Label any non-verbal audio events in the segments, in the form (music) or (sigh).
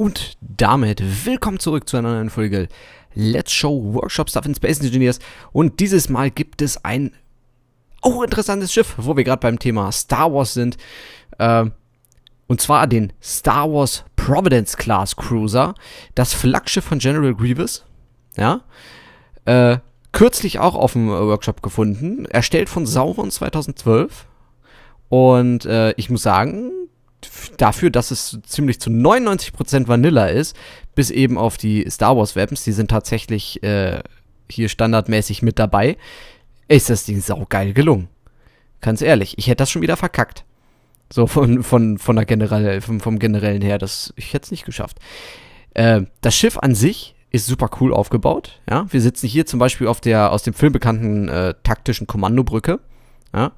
Und damit willkommen zurück zu einer neuen Folge Let's Show Workshop Stuff in Space Engineers. Und dieses Mal gibt es ein auch interessantes Schiff, wo wir gerade beim Thema Star Wars sind. Ähm, und zwar den Star Wars Providence Class Cruiser, das Flaggschiff von General Grievous. Ja. Äh, kürzlich auch auf dem Workshop gefunden, erstellt von Sauron 2012. Und äh, ich muss sagen, dafür, dass es ziemlich zu 99% Vanilla ist, bis eben auf die Star Wars Weapons, die sind tatsächlich äh, hier standardmäßig mit dabei, ist das Ding saugeil gelungen. Ganz ehrlich, ich hätte das schon wieder verkackt. So von, von, von der generell, vom, vom generellen her, das ich hätte es nicht geschafft. Äh, das Schiff an sich ist super cool aufgebaut. Ja? Wir sitzen hier zum Beispiel auf der aus dem Film bekannten äh, taktischen Kommandobrücke. Ja?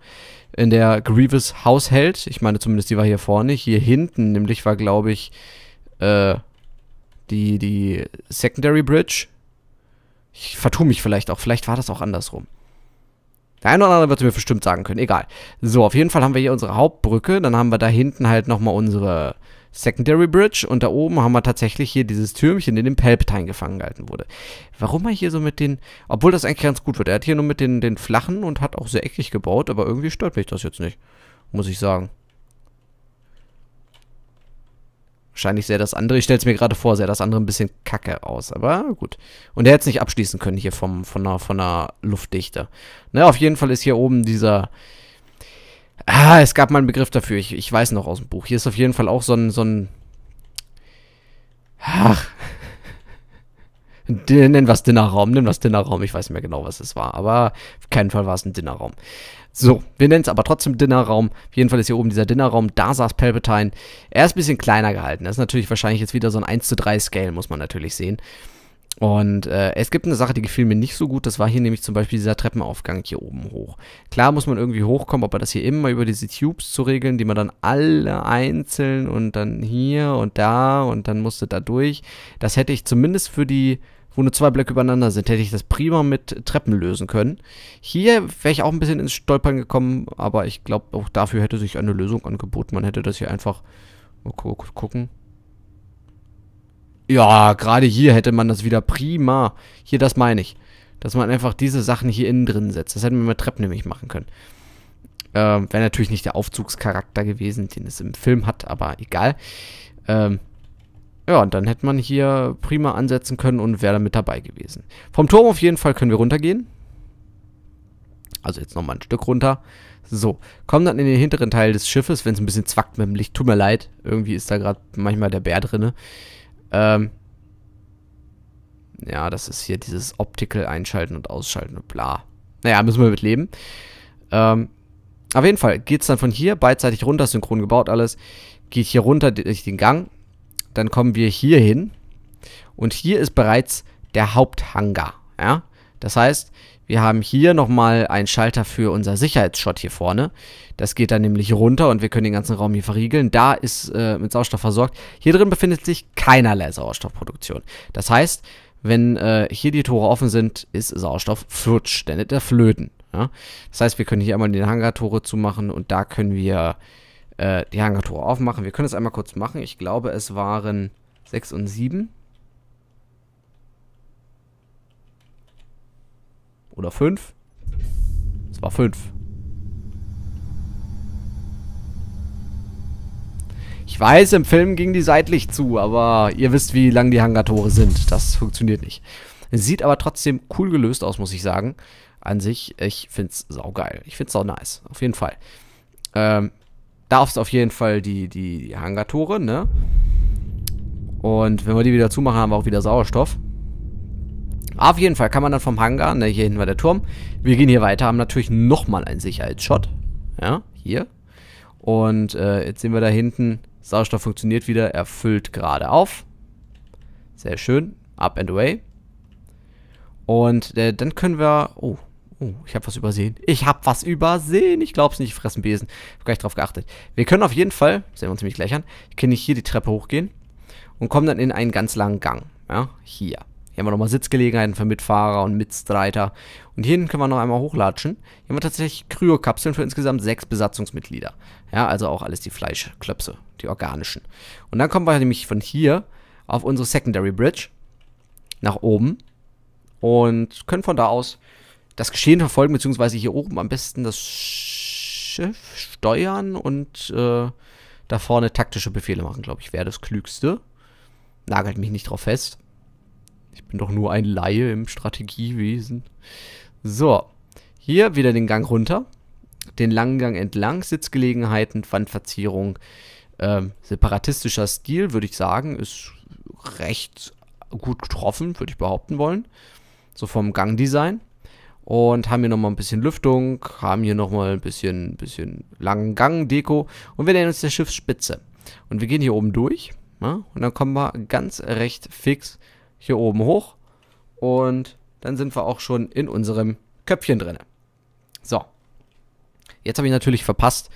in der Grievous Haus hält. Ich meine, zumindest die war hier vorne. Hier hinten nämlich war, glaube ich, äh, die, die Secondary Bridge. Ich vertue mich vielleicht auch. Vielleicht war das auch andersrum. Der eine oder andere wird es mir bestimmt sagen können. Egal. So, auf jeden Fall haben wir hier unsere Hauptbrücke. Dann haben wir da hinten halt nochmal unsere Secondary Bridge und da oben haben wir tatsächlich hier dieses Türmchen, in dem Palpatine gefangen gehalten wurde. Warum er hier so mit den, obwohl das eigentlich ganz gut wird, er hat hier nur mit den, den flachen und hat auch sehr eckig gebaut, aber irgendwie stört mich das jetzt nicht, muss ich sagen. Wahrscheinlich sähe das andere, ich stelle es mir gerade vor, sähe das andere ein bisschen kacke aus, aber gut. Und er hätte es nicht abschließen können hier vom, von, einer, von einer Luftdichte. Na, ne, auf jeden Fall ist hier oben dieser, Ah, es gab mal einen Begriff dafür. Ich, ich weiß noch aus dem Buch. Hier ist auf jeden Fall auch so ein. So ein ach. Nennen wir es Dinnerraum, nennen wir Dinnerraum. Ich weiß nicht mehr genau, was es war, aber auf keinen Fall war es ein Dinnerraum. So, wir nennen es aber trotzdem Dinnerraum. Auf jeden Fall ist hier oben dieser Dinnerraum. Da saß Palpatine. Er ist ein bisschen kleiner gehalten. Das ist natürlich wahrscheinlich jetzt wieder so ein 1 zu 3 Scale, muss man natürlich sehen. Und äh, es gibt eine Sache, die gefiel mir nicht so gut. Das war hier nämlich zum Beispiel dieser Treppenaufgang hier oben hoch. Klar muss man irgendwie hochkommen, aber das hier immer über diese Tubes zu regeln, die man dann alle einzeln und dann hier und da und dann musste da durch. Das hätte ich zumindest für die, wo nur zwei Blöcke übereinander sind, hätte ich das prima mit Treppen lösen können. Hier wäre ich auch ein bisschen ins Stolpern gekommen, aber ich glaube, auch dafür hätte sich eine Lösung angeboten. Man hätte das hier einfach mal gucken ja, gerade hier hätte man das wieder prima. Hier, das meine ich. Dass man einfach diese Sachen hier innen drin setzt. Das hätten wir mit Treppen nämlich machen können. Ähm, Wäre natürlich nicht der Aufzugscharakter gewesen, den es im Film hat, aber egal. Ähm, ja, und dann hätte man hier prima ansetzen können und wäre damit dabei gewesen. Vom Turm auf jeden Fall können wir runtergehen. Also jetzt nochmal ein Stück runter. So, kommen dann in den hinteren Teil des Schiffes, wenn es ein bisschen zwackt mit dem Licht. Tut mir leid, irgendwie ist da gerade manchmal der Bär drinne. Ähm, ja, das ist hier dieses Optical einschalten und ausschalten und bla. Naja, müssen wir mit leben. Ähm, auf jeden Fall geht es dann von hier beidseitig runter, synchron gebaut alles. Geht hier runter durch den Gang. Dann kommen wir hier hin. Und hier ist bereits der Haupthangar. Ja? Das heißt, wir haben hier nochmal einen Schalter für unser Sicherheitsshot hier vorne. Das geht dann nämlich runter und wir können den ganzen Raum hier verriegeln. Da ist äh, mit Sauerstoff versorgt. Hier drin befindet sich keinerlei Sauerstoffproduktion. Das heißt, wenn äh, hier die Tore offen sind, ist Sauerstoff flutsch, denn der Flöten. Ja? Das heißt, wir können hier einmal die Hangartore zumachen und da können wir äh, die Hangartore aufmachen. Wir können es einmal kurz machen. Ich glaube, es waren 6 und 7. Oder fünf? Es war fünf. Ich weiß, im Film ging die seitlich zu, aber ihr wisst, wie lang die Hangartore sind. Das funktioniert nicht. Sieht aber trotzdem cool gelöst aus, muss ich sagen. An sich, ich find's saugeil. Ich find's sau nice. Auf jeden Fall. Ähm, darfst auf jeden Fall die, die, die ne? Und wenn wir die wieder zumachen, haben wir auch wieder Sauerstoff. Auf jeden Fall kann man dann vom Hangar, ne, hier hinten war der Turm. Wir gehen hier weiter, haben natürlich nochmal einen Sicherheitsshot. Ja, hier. Und äh, jetzt sehen wir da hinten, Sauerstoff funktioniert wieder, erfüllt gerade auf. Sehr schön. Up and away. Und äh, dann können wir... Oh, oh ich habe was übersehen. Ich habe was übersehen. Ich glaub's nicht, ich fressen Besen. Ich hab gleich drauf geachtet. Wir können auf jeden Fall, sehen wir uns nämlich gleich an, kann ich hier die Treppe hochgehen und kommen dann in einen ganz langen Gang. Ja, hier. Hier haben wir nochmal Sitzgelegenheiten für Mitfahrer und Mitstreiter. Und hier hinten können wir noch einmal hochlatschen. Hier haben wir tatsächlich Kryokapseln für insgesamt sechs Besatzungsmitglieder. Ja, also auch alles die Fleischklöpse, die organischen. Und dann kommen wir nämlich von hier auf unsere Secondary Bridge nach oben und können von da aus das Geschehen verfolgen, beziehungsweise hier oben am besten das Schiff steuern und äh, da vorne taktische Befehle machen, glaube ich, wäre das Klügste. Nagelt mich nicht drauf fest. Ich bin doch nur ein Laie im Strategiewesen. So, hier wieder den Gang runter. Den langen Gang entlang, Sitzgelegenheiten, Wandverzierung. Ähm, separatistischer Stil, würde ich sagen, ist recht gut getroffen, würde ich behaupten wollen. So vom Gangdesign. Und haben hier nochmal ein bisschen Lüftung, haben hier nochmal ein bisschen, bisschen langen Gang-Deko. Und wir nennen uns der Schiffsspitze. Und wir gehen hier oben durch. Ja, ne? und dann kommen wir ganz recht fix hier oben hoch und dann sind wir auch schon in unserem Köpfchen drin. So. Jetzt habe ich natürlich verpasst,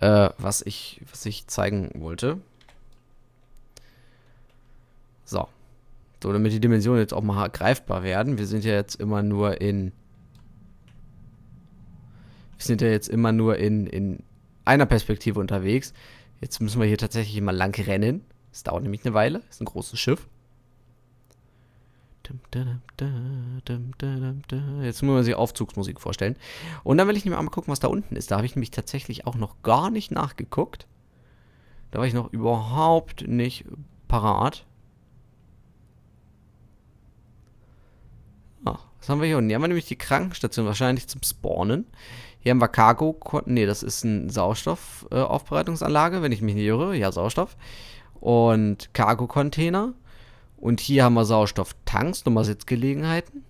äh, was, ich, was ich zeigen wollte. So. So, damit die Dimensionen jetzt auch mal greifbar werden. Wir sind ja jetzt immer nur in... Wir sind ja jetzt immer nur in, in einer Perspektive unterwegs. Jetzt müssen wir hier tatsächlich mal lang rennen. Es dauert nämlich eine Weile. Das Ist ein großes Schiff. Jetzt muss man sich Aufzugsmusik vorstellen. Und dann will ich nämlich mal gucken, was da unten ist. Da habe ich nämlich tatsächlich auch noch gar nicht nachgeguckt. Da war ich noch überhaupt nicht parat. Ach, was haben wir hier unten? Hier haben wir nämlich die Krankenstation, wahrscheinlich zum Spawnen. Hier haben wir Cargo. Ne, das ist eine Sauerstoffaufbereitungsanlage, äh, wenn ich mich nicht irre. Ja, Sauerstoff. Und Cargo-Container. Und hier haben wir Sauerstofftanks, nochmal Sitzgelegenheiten.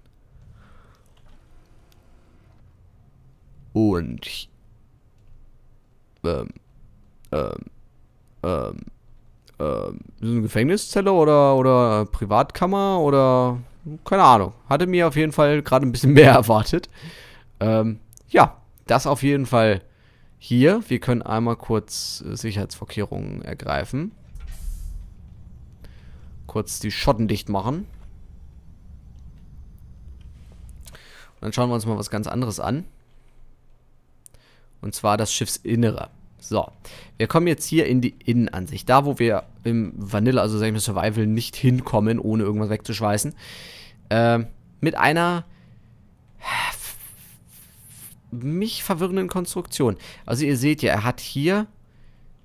Und ähm, ähm, ähm, ähm, ist eine Gefängniszelle oder, oder Privatkammer oder keine Ahnung. Hatte mir auf jeden Fall gerade ein bisschen (laughs) mehr erwartet. Ähm, ja, das auf jeden Fall hier. Wir können einmal kurz äh, Sicherheitsvorkehrungen ergreifen kurz die Schotten dicht machen. Und dann schauen wir uns mal was ganz anderes an. Und zwar das Schiffsinnere. So, wir kommen jetzt hier in die Innenansicht. Da, wo wir im Vanilla, also sag ich mal Survival, nicht hinkommen, ohne irgendwas wegzuschweißen. Äh, mit einer mich verwirrenden Konstruktion. Also ihr seht ja, er hat hier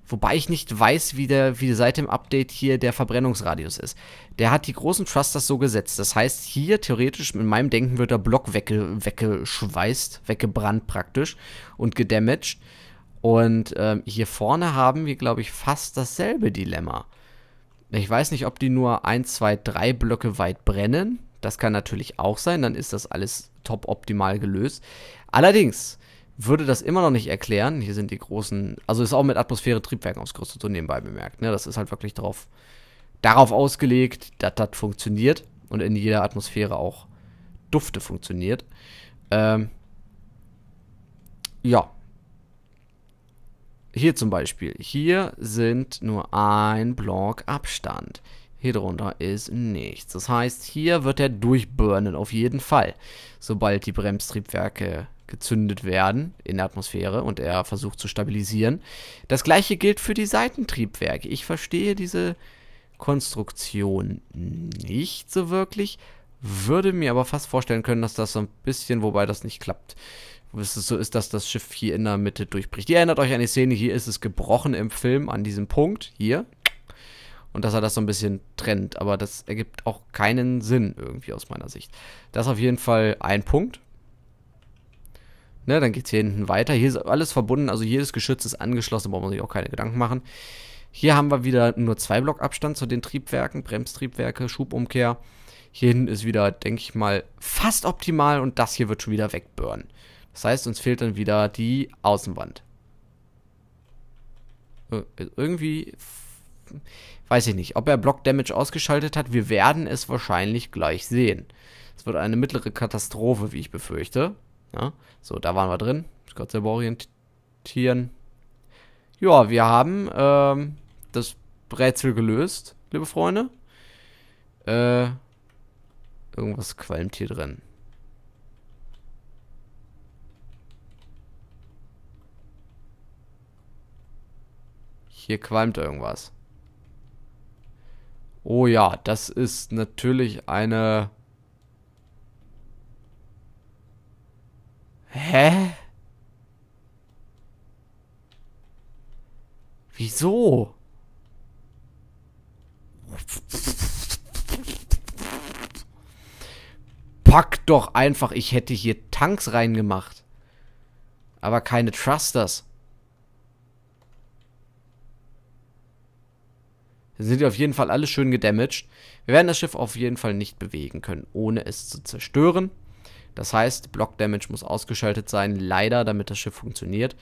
Wobei ich nicht weiß, wie, der, wie seit dem Update hier der Verbrennungsradius ist. Der hat die großen Trusters so gesetzt. Das heißt, hier theoretisch, in meinem Denken, wird der Block wegge weggeschweißt, weggebrannt praktisch und gedamaged. Und ähm, hier vorne haben wir, glaube ich, fast dasselbe Dilemma. Ich weiß nicht, ob die nur 1, 2, 3 Blöcke weit brennen. Das kann natürlich auch sein, dann ist das alles top optimal gelöst. Allerdings, würde das immer noch nicht erklären. Hier sind die großen, also ist auch mit Atmosphäre Triebwerken ausgerüstet, so nebenbei bemerkt. Ne? Das ist halt wirklich darauf, darauf ausgelegt, dass das funktioniert und in jeder Atmosphäre auch Dufte funktioniert. Ähm, ja. Hier zum Beispiel. Hier sind nur ein Block Abstand. Hier drunter ist nichts. Das heißt, hier wird er durchburnen, auf jeden Fall. Sobald die Bremstriebwerke gezündet werden in der Atmosphäre und er versucht zu stabilisieren. Das gleiche gilt für die Seitentriebwerke. Ich verstehe diese Konstruktion nicht so wirklich, würde mir aber fast vorstellen können, dass das so ein bisschen, wobei das nicht klappt. Es so ist, dass das Schiff hier in der Mitte durchbricht. Ihr erinnert euch an die Szene, hier ist es gebrochen im Film an diesem Punkt, hier. Und dass er das so ein bisschen trennt. Aber das ergibt auch keinen Sinn irgendwie aus meiner Sicht. Das ist auf jeden Fall ein Punkt. Ne, dann geht es hier hinten weiter. Hier ist alles verbunden, also jedes Geschütz ist angeschlossen, da braucht man sich auch keine Gedanken machen. Hier haben wir wieder nur zwei Block Abstand zu den Triebwerken, Bremstriebwerke, Schubumkehr. Hier hinten ist wieder, denke ich mal, fast optimal und das hier wird schon wieder wegburnen. Das heißt, uns fehlt dann wieder die Außenwand. Äh, irgendwie, weiß ich nicht, ob er Block Damage ausgeschaltet hat. Wir werden es wahrscheinlich gleich sehen. Es wird eine mittlere Katastrophe, wie ich befürchte. Ja, so, da waren wir drin. Ich Gott selber orientieren. Ja, wir haben ähm, das Rätsel gelöst, liebe Freunde. Äh, irgendwas qualmt hier drin. Hier qualmt irgendwas. Oh ja, das ist natürlich eine Hä? Wieso? Pack doch einfach, ich hätte hier Tanks reingemacht. Aber keine Trusters. sind die auf jeden Fall alle schön gedamaged. Wir werden das Schiff auf jeden Fall nicht bewegen können, ohne es zu zerstören. Das heißt, Block Damage muss ausgeschaltet sein, leider, damit das Schiff funktioniert.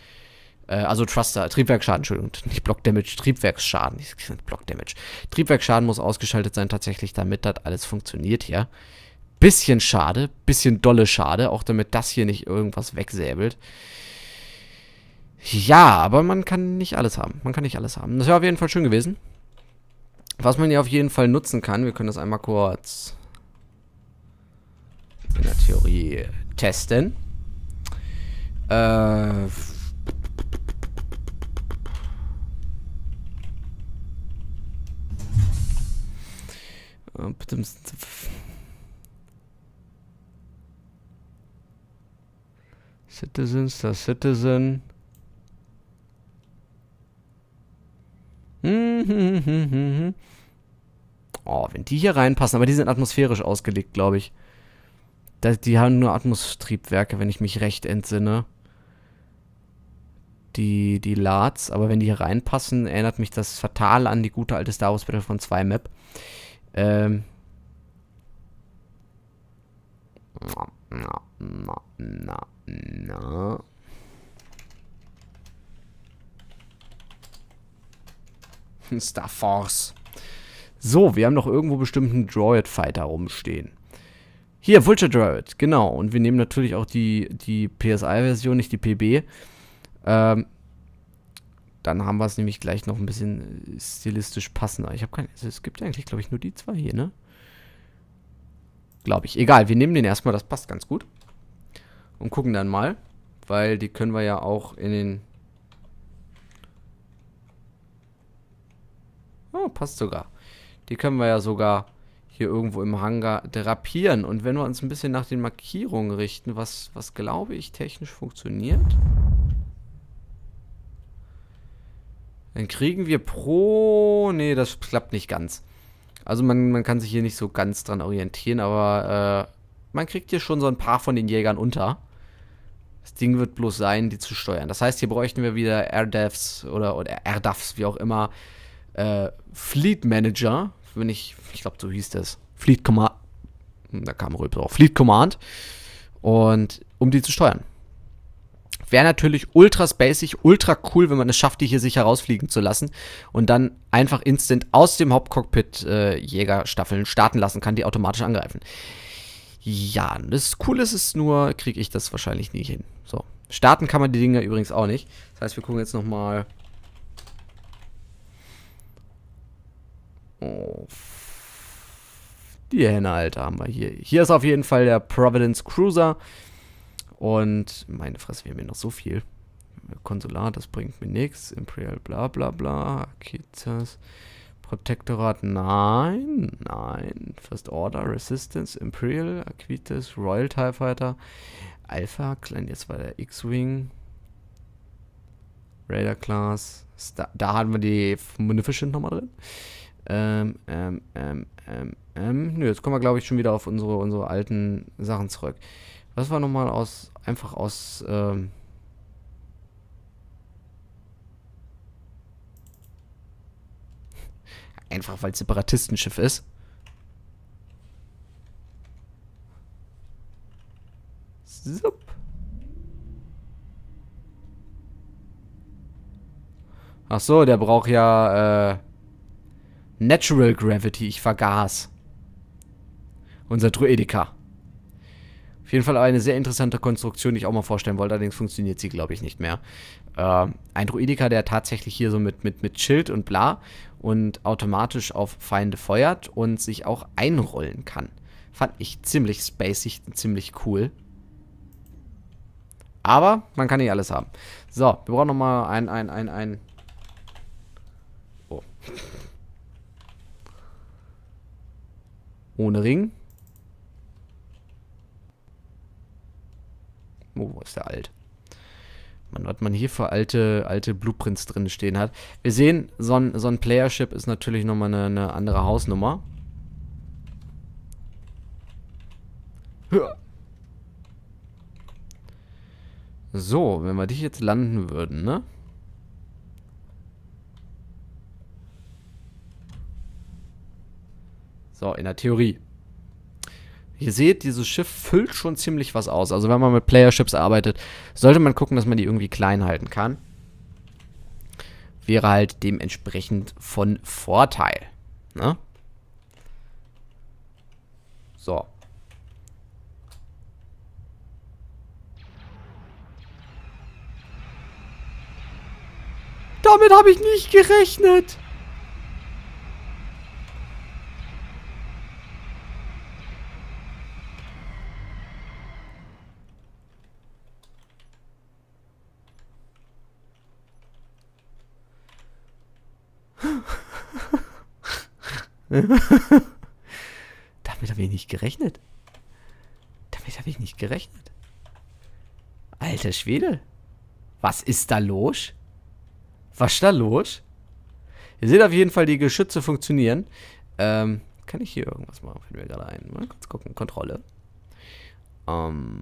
Äh, also Truster, Triebwerksschaden, Entschuldigung, nicht Block Damage, Triebwerksschaden, Block Damage. Triebwerksschaden muss ausgeschaltet sein, tatsächlich, damit das alles funktioniert hier. Bisschen schade, bisschen dolle schade, auch damit das hier nicht irgendwas wegsäbelt. Ja, aber man kann nicht alles haben. Man kann nicht alles haben. Das wäre auf jeden Fall schön gewesen. Was man hier auf jeden Fall nutzen kann, wir können das einmal kurz in der Theorie testen. Äh, Citizen, Star mhm, Citizen. Mhm, mhm, oh, wenn die hier reinpassen, aber die sind atmosphärisch ausgelegt, glaube ich die haben nur Atmos-Triebwerke, wenn ich mich recht entsinne. Die, die LARTs, aber wenn die hier reinpassen, erinnert mich das fatal an die gute alte Star Wars Battlefront 2 Map. Ähm. Na, na, na, na. na. Star Force. So, wir haben doch irgendwo bestimmt einen Droid Fighter rumstehen. Hier, Vulture Droid, genau. Und wir nehmen natürlich auch die, die PSI-Version, nicht die PB. Ähm, dann haben wir es nämlich gleich noch ein bisschen stilistisch passender. Ich habe keine. Also es gibt eigentlich, glaube ich, nur die zwei hier, ne? Glaube ich. Egal, wir nehmen den erstmal, das passt ganz gut. Und gucken dann mal. Weil die können wir ja auch in den. Oh, passt sogar. Die können wir ja sogar hier irgendwo im Hangar drapieren. Und wenn wir uns ein bisschen nach den Markierungen richten, was, was glaube ich technisch funktioniert, dann kriegen wir pro... Nee, das klappt nicht ganz. Also man, man kann sich hier nicht so ganz dran orientieren, aber äh, man kriegt hier schon so ein paar von den Jägern unter. Das Ding wird bloß sein, die zu steuern. Das heißt, hier bräuchten wir wieder AirDevs oder, oder AirDavs, wie auch immer, äh, Fleet Manager, wenn ich, ich glaube, so hieß das. Fleet Command. Da kam Röpel auch. Fleet Command. Und um die zu steuern. Wäre natürlich ultra spacig, ultra cool, wenn man es schafft, die hier sich herausfliegen zu lassen und dann einfach instant aus dem Hauptcockpit äh, Jägerstaffeln starten lassen kann, die automatisch angreifen. Ja, das Coole ist es nur, kriege ich das wahrscheinlich nie hin. So. Starten kann man die Dinger übrigens auch nicht. Das heißt, wir gucken jetzt nochmal Oh, die Henne, Alter, haben wir hier. Hier ist auf jeden Fall der Providence Cruiser. Und meine Fresse, wir haben hier noch so viel. Konsulat, das bringt mir nichts. Imperial, bla bla bla. Kitas. Protektorat, nein, nein. First Order, Resistance, Imperial, Aquitas, Royal TIE Fighter, Alpha, klein, jetzt war der X-Wing, Raider Class, Star da haben wir die Munificent nochmal drin. Ähm, ähm, ähm, ähm, ähm. Nö, jetzt kommen wir, glaube ich, schon wieder auf unsere, unsere alten Sachen zurück. Was war nochmal aus, einfach aus, ähm, (laughs) Einfach weil es Separatistenschiff ist. Sup. Ach so, der braucht ja, äh, Natural Gravity, ich vergaß. Unser Druidica. Auf jeden Fall eine sehr interessante Konstruktion, die ich auch mal vorstellen wollte. Allerdings funktioniert sie, glaube ich, nicht mehr. Äh, ein Druidica, der tatsächlich hier so mit, mit, mit Schild und bla und automatisch auf Feinde feuert und sich auch einrollen kann. Fand ich ziemlich spacig, ziemlich cool. Aber man kann nicht alles haben. So, wir brauchen nochmal ein, ein, ein, ein... Oh. Ohne Ring. Oh, wo ist der alt? Man, was man hier für alte, alte Blueprints drin stehen hat. Wir sehen, so ein, so ein Playership ist natürlich nochmal eine, eine andere Hausnummer. Höher. So, wenn wir dich jetzt landen würden, ne? So, in der Theorie. Ihr seht, dieses Schiff füllt schon ziemlich was aus. Also wenn man mit Playerships arbeitet, sollte man gucken, dass man die irgendwie klein halten kann. Wäre halt dementsprechend von Vorteil. Ne? So. Damit habe ich nicht gerechnet. Damit habe ich nicht gerechnet. Damit habe ich nicht gerechnet. Alter Schwede. Was ist da los? Was ist da los? Ihr seht auf jeden Fall, die Geschütze funktionieren. Ähm, kann ich hier irgendwas machen? Fällt mir gerade ein. Mal kurz gucken. Kontrolle. Ähm.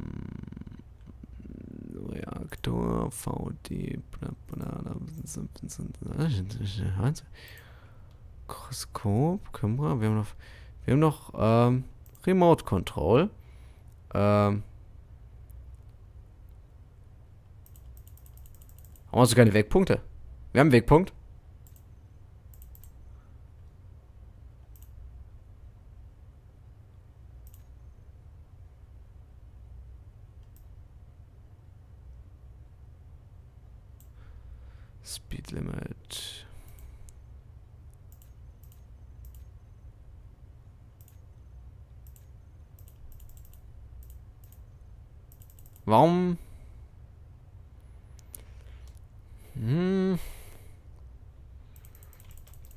Reaktor, VD, bla bla bla. Mikroskop, Kamera, wir haben noch, wir haben noch ähm, Remote Control. Ähm. Haben wir sogar keine Wegpunkte? Wir haben einen Wegpunkt. Speed Limit. Warum? Hm.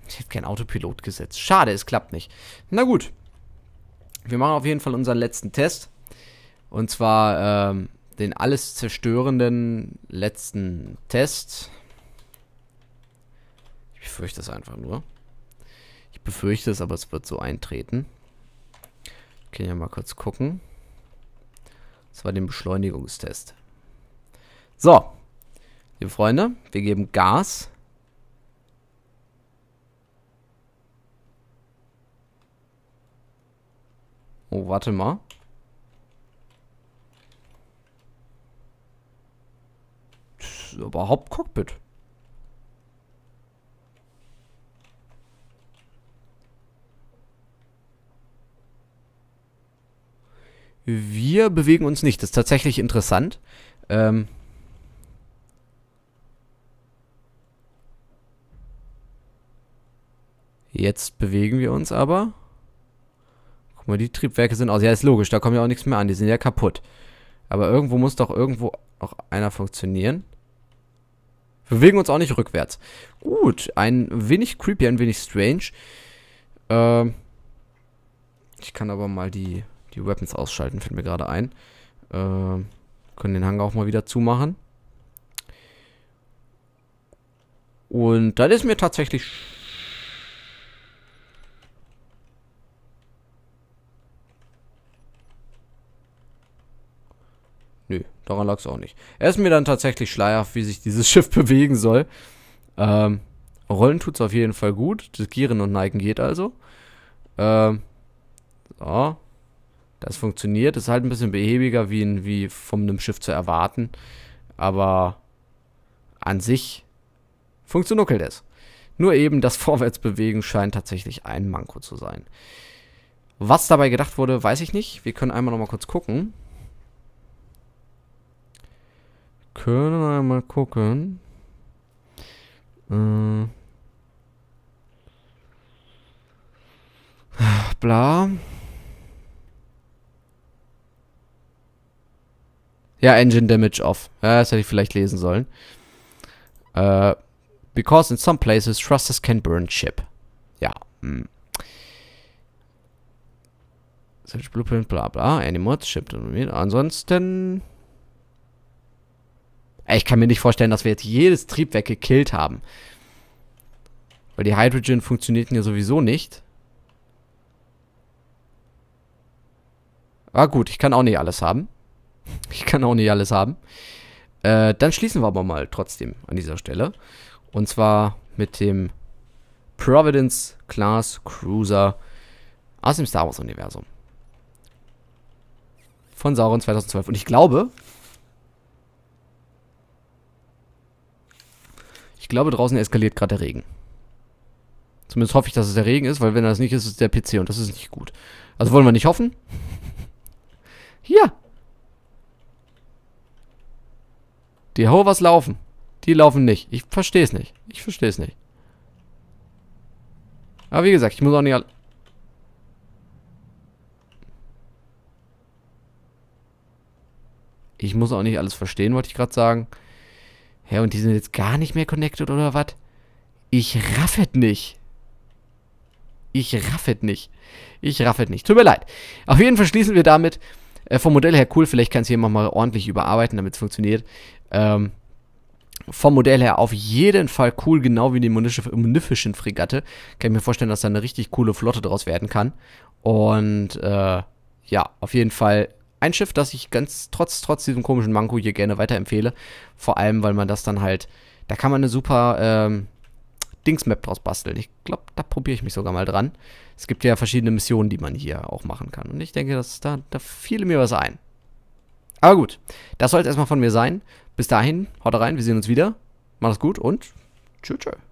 Ich hätte kein Autopilot gesetzt. Schade, es klappt nicht. Na gut. Wir machen auf jeden Fall unseren letzten Test. Und zwar ähm, den alles zerstörenden letzten Test. Ich befürchte es einfach nur. Ich befürchte es, aber es wird so eintreten. Ich ja mal kurz gucken. Das war den Beschleunigungstest. So, liebe Freunde, wir geben Gas. Oh, warte mal. Das ist überhaupt Cockpit. Wir bewegen uns nicht. Das ist tatsächlich interessant. Ähm Jetzt bewegen wir uns aber. Guck mal, die Triebwerke sind aus. Ja, ist logisch, da kommt ja auch nichts mehr an. Die sind ja kaputt. Aber irgendwo muss doch irgendwo auch einer funktionieren. Wir bewegen uns auch nicht rückwärts. Gut, ein wenig creepy, ein wenig strange. Ähm ich kann aber mal die die Weapons ausschalten, fällt mir gerade ein. Äh, können den Hang auch mal wieder zumachen. Und dann ist mir tatsächlich... Nö, daran lag es auch nicht. Er ist mir dann tatsächlich schleierhaft, wie sich dieses (laughs) Schiff bewegen soll. Ähm, rollen tut es auf jeden Fall gut. Das Gieren und Neigen geht also. Ähm, so. Das funktioniert. Ist halt ein bisschen behäbiger, wie, in, wie von einem Schiff zu erwarten. Aber an sich funktioniert es. Nur eben das (laughs) Vorwärtsbewegen scheint tatsächlich ein Manko zu sein. Was dabei gedacht wurde, weiß ich nicht. Wir können einmal nochmal kurz gucken. Können einmal gucken. Äh. Bla. Ja, Engine Damage Off. Ja, das hätte ich vielleicht lesen sollen. Äh, because in some places thrusters can burn ship. Ja. Hm. Search Blueprint, bla bla. Animals, Ship. Ansonsten... Ich kann mir nicht vorstellen, dass wir jetzt jedes Triebwerk gekillt haben. Weil die Hydrogen funktionierten ja sowieso nicht. Ah gut, ich kann auch nicht alles haben. Ich kann auch nicht alles haben. Äh, dann schließen wir aber mal trotzdem an dieser Stelle. Und zwar mit dem Providence Class Cruiser aus dem Star Wars Universum. Von Sauron 2012. Und ich glaube. Ich glaube, draußen eskaliert gerade der Regen. Zumindest hoffe ich, dass es der Regen ist, weil wenn das nicht ist, ist es der PC und das ist nicht gut. Also wollen wir nicht hoffen. Hier. (laughs) Die Hovers laufen. Die laufen nicht. Ich verstehe es nicht. Ich verstehe es nicht. Aber wie gesagt, ich muss auch nicht... Ich muss auch nicht alles verstehen, wollte ich gerade sagen. Hä, und die sind jetzt gar nicht mehr connected oder was? Ich raffet nicht. Ich raffet nicht. Ich raffet nicht. Tut mir leid. Auf jeden Fall schließen wir damit äh, vom Modell her cool, vielleicht kann es jemand mal ordentlich überarbeiten, damit es funktioniert. Ähm, vom Modell her auf jeden Fall cool, genau wie die Munificent Fregatte. Kann ich mir vorstellen, dass da eine richtig coole Flotte draus werden kann. Und äh, ja, auf jeden Fall ein Schiff, das ich ganz trotz, trotz diesem komischen Manko hier gerne weiterempfehle. Vor allem, weil man das dann halt, da kann man eine super ähm, Dings-Map draus basteln. Ich glaube, da probiere ich mich sogar mal dran es gibt ja verschiedene Missionen, die man hier auch machen kann. Und ich denke, dass da, da fiel mir was ein. Aber gut, das soll es erstmal von mir sein. Bis dahin, haut rein, wir sehen uns wieder. Macht's gut und tschüss. tschüss.